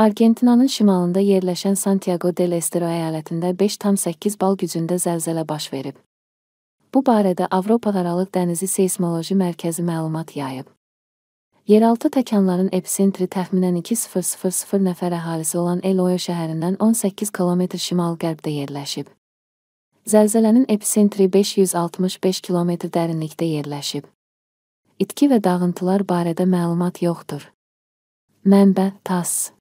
Argentinanın şimalında yerləşən Santiago del Estero əyalətində 5,8 bal gücündə zəlzələ baş verib. Bu barədə Avropa Aralıq Dənizi Seismoloji Mərkəzi məlumat yayıb. Yeraltı təkanların epsentri təxminən 2000 nəfər əhalisi olan El Oyo şəhərindən 18 km şimal-qərbdə yerləşib. Zəlzələnin epsentri 565 km dərinlikdə yerləşib. İtki və dağıntılar barədə məlumat yoxdur. Mənbə: TASS